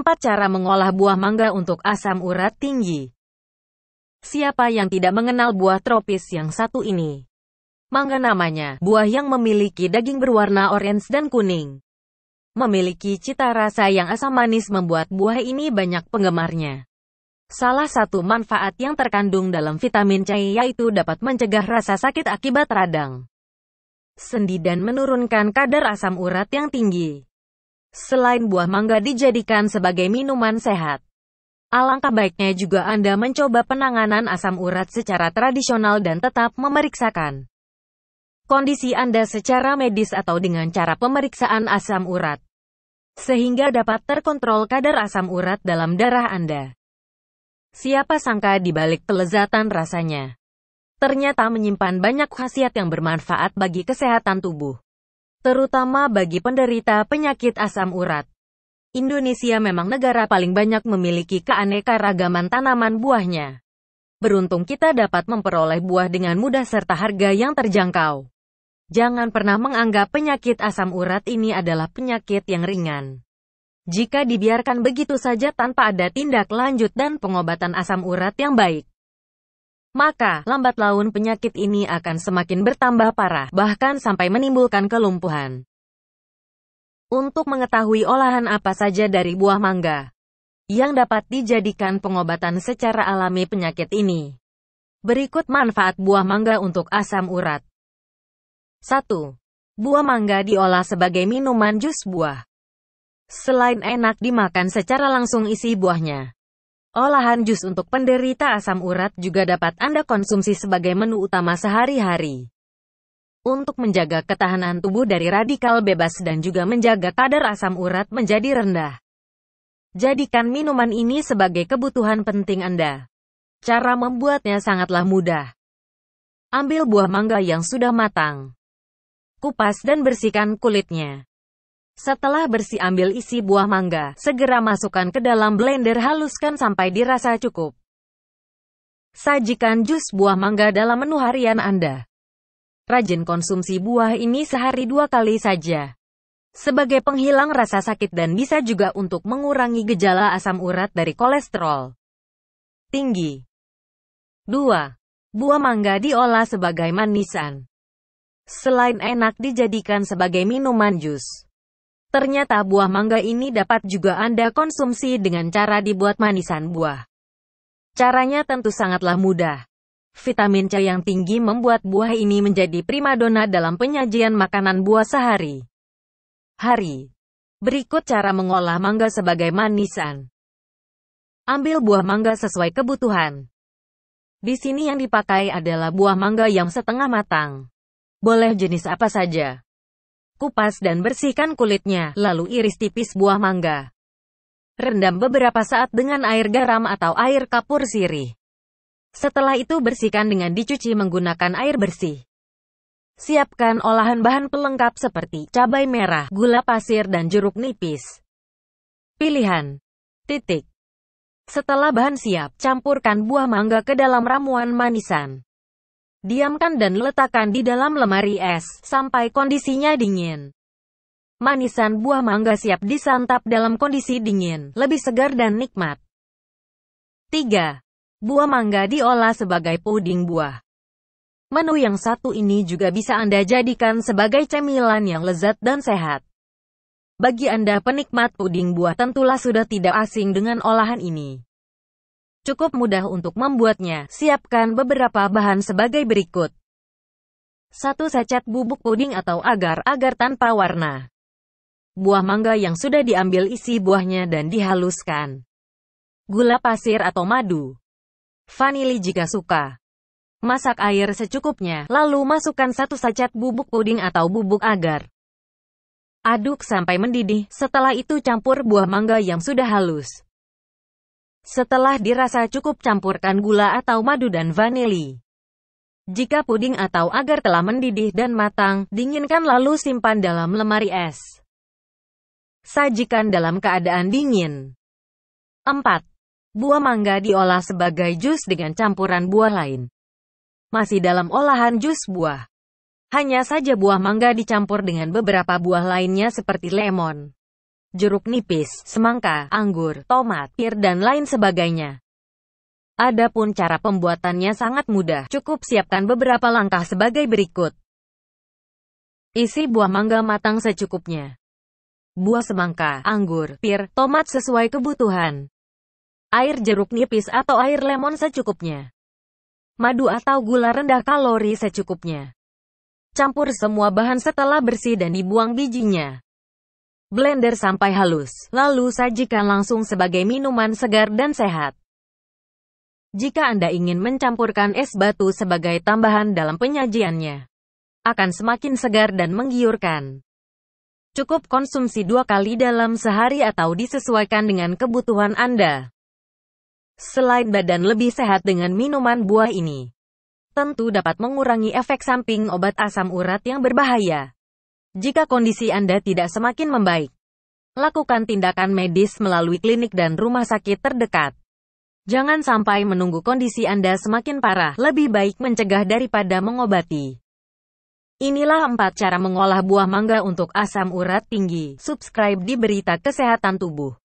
4. Cara mengolah buah mangga untuk asam urat tinggi. Siapa yang tidak mengenal buah tropis yang satu ini? Mangga namanya, buah yang memiliki daging berwarna orange dan kuning. Memiliki cita rasa yang asam manis membuat buah ini banyak penggemarnya. Salah satu manfaat yang terkandung dalam vitamin C yaitu dapat mencegah rasa sakit akibat radang, sendi dan menurunkan kadar asam urat yang tinggi. Selain buah mangga dijadikan sebagai minuman sehat, Alangkah baiknya juga Anda mencoba penanganan asam urat secara tradisional dan tetap memeriksakan kondisi Anda secara medis atau dengan cara pemeriksaan asam urat, sehingga dapat terkontrol kadar asam urat dalam darah Anda. Siapa sangka di balik kelezatan rasanya? Ternyata menyimpan banyak khasiat yang bermanfaat bagi kesehatan tubuh terutama bagi penderita penyakit asam urat. Indonesia memang negara paling banyak memiliki keanekaragaman tanaman buahnya. Beruntung kita dapat memperoleh buah dengan mudah serta harga yang terjangkau. Jangan pernah menganggap penyakit asam urat ini adalah penyakit yang ringan. Jika dibiarkan begitu saja tanpa ada tindak lanjut dan pengobatan asam urat yang baik, maka lambat laun penyakit ini akan semakin bertambah parah, bahkan sampai menimbulkan kelumpuhan. Untuk mengetahui olahan apa saja dari buah mangga yang dapat dijadikan pengobatan secara alami penyakit ini. Berikut manfaat buah mangga untuk asam urat. 1. Buah mangga diolah sebagai minuman jus buah. Selain enak dimakan secara langsung isi buahnya, Olahan jus untuk penderita asam urat juga dapat Anda konsumsi sebagai menu utama sehari-hari. Untuk menjaga ketahanan tubuh dari radikal bebas dan juga menjaga kadar asam urat menjadi rendah. Jadikan minuman ini sebagai kebutuhan penting Anda. Cara membuatnya sangatlah mudah. Ambil buah mangga yang sudah matang. Kupas dan bersihkan kulitnya. Setelah bersih ambil isi buah mangga, segera masukkan ke dalam blender haluskan sampai dirasa cukup. Sajikan jus buah mangga dalam menu harian Anda. Rajin konsumsi buah ini sehari dua kali saja. Sebagai penghilang rasa sakit dan bisa juga untuk mengurangi gejala asam urat dari kolesterol tinggi. 2. Buah mangga diolah sebagai manisan. Selain enak dijadikan sebagai minuman jus. Ternyata buah mangga ini dapat juga Anda konsumsi dengan cara dibuat manisan buah. Caranya tentu sangatlah mudah. Vitamin C yang tinggi membuat buah ini menjadi primadona dalam penyajian makanan buah sehari. Hari. Berikut cara mengolah mangga sebagai manisan. Ambil buah mangga sesuai kebutuhan. Di sini yang dipakai adalah buah mangga yang setengah matang. Boleh jenis apa saja. Kupas dan bersihkan kulitnya, lalu iris tipis buah mangga. Rendam beberapa saat dengan air garam atau air kapur sirih. Setelah itu bersihkan dengan dicuci menggunakan air bersih. Siapkan olahan bahan pelengkap seperti cabai merah, gula pasir dan jeruk nipis. Pilihan. Titik. Setelah bahan siap, campurkan buah mangga ke dalam ramuan manisan. Diamkan dan letakkan di dalam lemari es, sampai kondisinya dingin. Manisan buah mangga siap disantap dalam kondisi dingin, lebih segar dan nikmat. 3. Buah mangga diolah sebagai puding buah. Menu yang satu ini juga bisa Anda jadikan sebagai cemilan yang lezat dan sehat. Bagi Anda penikmat puding buah tentulah sudah tidak asing dengan olahan ini. Cukup mudah untuk membuatnya. Siapkan beberapa bahan sebagai berikut. 1 sachet bubuk puding atau agar-agar tanpa warna. Buah mangga yang sudah diambil isi buahnya dan dihaluskan. Gula pasir atau madu. Vanili jika suka. Masak air secukupnya, lalu masukkan satu sachet bubuk puding atau bubuk agar. Aduk sampai mendidih, setelah itu campur buah mangga yang sudah halus. Setelah dirasa cukup campurkan gula atau madu dan vanili. Jika puding atau agar telah mendidih dan matang, dinginkan lalu simpan dalam lemari es. Sajikan dalam keadaan dingin. 4. Buah mangga diolah sebagai jus dengan campuran buah lain. Masih dalam olahan jus buah. Hanya saja buah mangga dicampur dengan beberapa buah lainnya seperti lemon jeruk nipis, semangka, anggur, tomat, pir dan lain sebagainya. Adapun cara pembuatannya sangat mudah, cukup siapkan beberapa langkah sebagai berikut. Isi buah mangga matang secukupnya. Buah semangka, anggur, pir, tomat sesuai kebutuhan. Air jeruk nipis atau air lemon secukupnya. Madu atau gula rendah kalori secukupnya. Campur semua bahan setelah bersih dan dibuang bijinya blender sampai halus, lalu sajikan langsung sebagai minuman segar dan sehat. Jika Anda ingin mencampurkan es batu sebagai tambahan dalam penyajiannya, akan semakin segar dan menggiurkan. Cukup konsumsi dua kali dalam sehari atau disesuaikan dengan kebutuhan Anda. Selain badan lebih sehat dengan minuman buah ini, tentu dapat mengurangi efek samping obat asam urat yang berbahaya. Jika kondisi Anda tidak semakin membaik, lakukan tindakan medis melalui klinik dan rumah sakit terdekat. Jangan sampai menunggu kondisi Anda semakin parah, lebih baik mencegah daripada mengobati. Inilah 4 cara mengolah buah mangga untuk asam urat tinggi. Subscribe di Berita Kesehatan Tubuh.